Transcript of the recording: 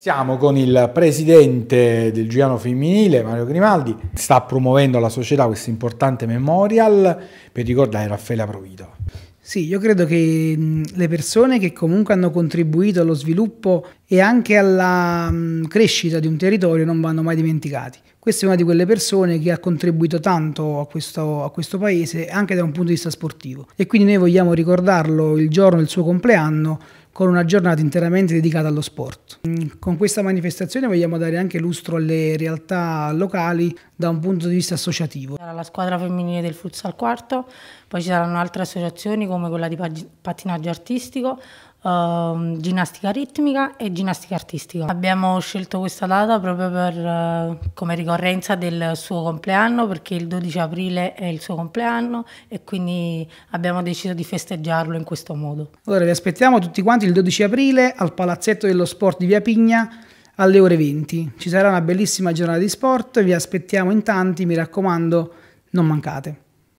Siamo con il presidente del Giuliano Femminile, Mario Grimaldi, sta promuovendo la società questo importante memorial per ricordare Raffaella Provito. Sì, io credo che le persone che comunque hanno contribuito allo sviluppo e anche alla crescita di un territorio non vanno mai dimenticati. Questa è una di quelle persone che ha contribuito tanto a questo, a questo paese anche da un punto di vista sportivo e quindi noi vogliamo ricordarlo il giorno del suo compleanno con una giornata interamente dedicata allo sport. Mm, con questa manifestazione vogliamo dare anche lustro alle realtà locali da un punto di vista associativo. Sarà la squadra femminile del futsal quarto, poi ci saranno altre associazioni come quella di pattinaggio artistico, Ehm, ginnastica ritmica e ginnastica artistica. Abbiamo scelto questa data proprio per, uh, come ricorrenza del suo compleanno perché il 12 aprile è il suo compleanno e quindi abbiamo deciso di festeggiarlo in questo modo. Allora vi aspettiamo tutti quanti il 12 aprile al Palazzetto dello Sport di Via Pigna alle ore 20. Ci sarà una bellissima giornata di sport, vi aspettiamo in tanti, mi raccomando, non mancate.